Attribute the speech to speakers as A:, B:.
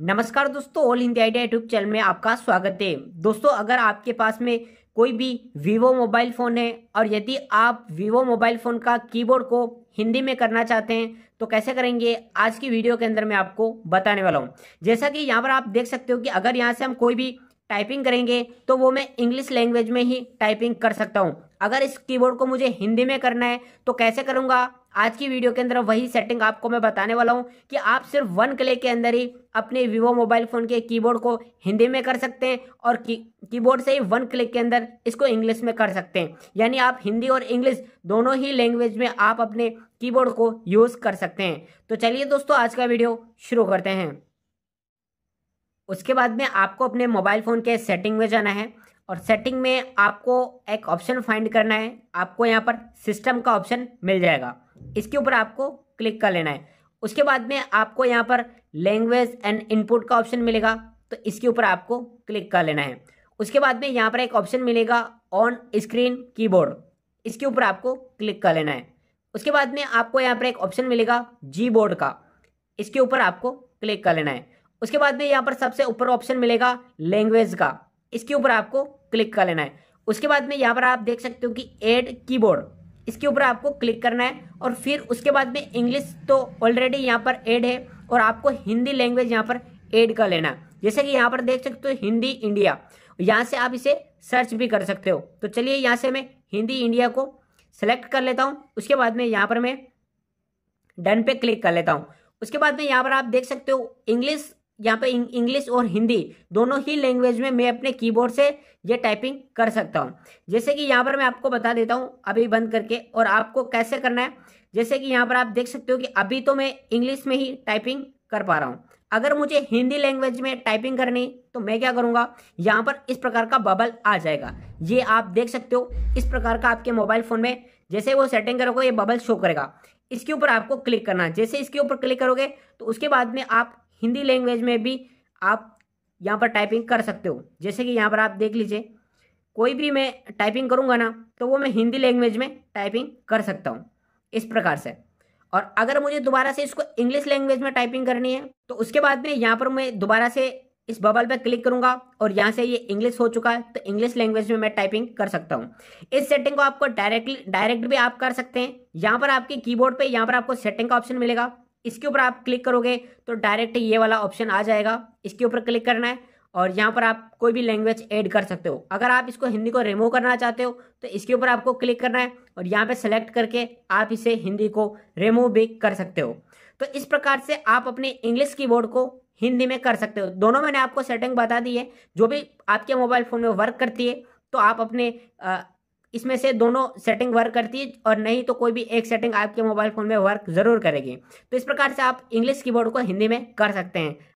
A: नमस्कार दोस्तों all India idea YouTube channel में आपका स्वागत है दोस्तों अगर आपके पास में कोई भी वीवो मोबाइल फ़ोन है और यदि आप वीवो मोबाइल फ़ोन का कीबोर्ड को हिंदी में करना चाहते हैं तो कैसे करेंगे आज की वीडियो के अंदर मैं आपको बताने वाला हूँ जैसा कि यहाँ पर आप देख सकते हो कि अगर यहाँ से हम कोई भी टाइपिंग करेंगे तो वो मैं इंग्लिश लैंग्वेज में ही टाइपिंग कर सकता हूँ अगर इस कीबोर्ड को मुझे हिंदी में करना है तो कैसे करूँगा आज की वीडियो के अंदर वही सेटिंग आपको मैं बताने वाला हूँ कि आप सिर्फ वन क्लिक के अंदर ही अपने वीवो मोबाइल फ़ोन के कीबोर्ड को हिंदी में कर सकते हैं और की कीबोर्ड से ही वन क्लिक के अंदर इसको इंग्लिश में कर सकते हैं यानी आप हिंदी और इंग्लिश दोनों ही लैंग्वेज में आप अपने कीबोर्ड को यूज़ कर सकते हैं तो चलिए दोस्तों आज का वीडियो शुरू करते हैं उसके बाद में आपको अपने मोबाइल फ़ोन के सेटिंग में जाना है और सेटिंग में आपको एक ऑप्शन फाइंड करना है आपको यहाँ पर सिस्टम का ऑप्शन मिल जाएगा इसके ऊपर आपको क्लिक कर लेना है उसके बाद में आपको यहाँ पर लैंग्वेज एंड इनपुट का ऑप्शन मिलेगा तो इसके ऊपर आपको क्लिक कर लेना है उसके बाद में यहाँ पर एक ऑप्शन मिलेगा ऑन स्क्रीन कीबोर्ड इसके ऊपर आपको क्लिक कर लेना है उसके बाद में आपको यहाँ पर एक ऑप्शन मिलेगा जी बोर्ड का इसके ऊपर आपको क्लिक कर लेना है उसके बाद में यहाँ पर सबसे ऊपर ऑप्शन मिलेगा लैंग्वेज का इसके ऊपर आपको क्लिक कर लेना है उसके बाद में यहाँ पर आप देख सकते हो कि एड कीबोर्ड इसके ऊपर आपको क्लिक करना है और फिर उसके बाद में इंग्लिश तो ऑलरेडी यहाँ पर ऐड है और आपको हिंदी लैंग्वेज यहाँ पर ऐड कर लेना है जैसे कि यहाँ पर देख सकते हो हिंदी इंडिया यहाँ से आप इसे सर्च भी कर सकते हो तो चलिए यहाँ से मैं हिंदी इंडिया को सेलेक्ट कर लेता हूँ उसके बाद में यहाँ पर मैं डन पे क्लिक कर लेता हूँ उसके बाद में यहाँ पर आप देख सकते हो इंग्लिश यहाँ पे इंग्लिश और हिंदी दोनों ही लैंग्वेज में मैं अपने कीबोर्ड से ये टाइपिंग कर सकता हूँ जैसे कि यहाँ पर मैं आपको बता देता हूँ अभी बंद करके और आपको कैसे करना है जैसे कि यहाँ पर आप देख सकते हो कि अभी तो मैं इंग्लिश में ही टाइपिंग कर पा रहा हूँ अगर मुझे हिंदी लैंग्वेज में टाइपिंग करनी तो मैं क्या करूँगा यहाँ पर इस प्रकार का बबल आ जाएगा ये आप देख सकते हो इस प्रकार का आपके मोबाइल फ़ोन में जैसे वो सेटिंग करोगे ये बबल शो करेगा इसके ऊपर आपको क्लिक करना है जैसे इसके ऊपर क्लिक करोगे तो उसके बाद में आप हिंदी लैंग्वेज में भी आप यहाँ पर टाइपिंग कर सकते हो जैसे कि यहाँ पर आप देख लीजिए कोई भी मैं टाइपिंग करूँगा ना तो वो मैं हिंदी लैंग्वेज में टाइपिंग कर सकता हूँ इस प्रकार से और अगर मुझे दोबारा से इसको इंग्लिश लैंग्वेज में टाइपिंग करनी है तो उसके बाद में यहाँ पर मैं दोबारा से इस बबल पर क्लिक करूँगा और यहाँ से ये इंग्लिश हो चुका है तो इंग्लिश लैंग्वेज में मैं टाइपिंग कर सकता हूँ इस सेटिंग को आपको डायरेक्टली डायरेक्ट भी आप कर सकते हैं यहाँ पर आपके कीबोर्ड पे यहाँ पर आपको सेटिंग का ऑप्शन मिलेगा इसके ऊपर आप क्लिक करोगे तो डायरेक्ट ये वाला ऑप्शन आ जाएगा इसके ऊपर क्लिक करना है और यहाँ पर आप कोई भी लैंग्वेज ऐड कर सकते हो अगर आप इसको हिंदी को रिमूव करना चाहते हो तो इसके ऊपर आपको क्लिक करना है और यहाँ पे सेलेक्ट करके आप इसे हिंदी को रिमूव भी कर सकते हो तो इस प्रकार से आप अपने इंग्लिश कीबोर्ड को हिंदी में कर सकते हो दोनों मैंने आपको सेटिंग बता दी है जो भी आपके मोबाइल फ़ोन में वर्क करती है तो आप अपने आ, इसमें से दोनों सेटिंग वर्क करती है और नहीं तो कोई भी एक सेटिंग आपके मोबाइल फ़ोन में वर्क ज़रूर करेगी तो इस प्रकार से आप इंग्लिश कीबोर्ड को हिंदी में कर सकते हैं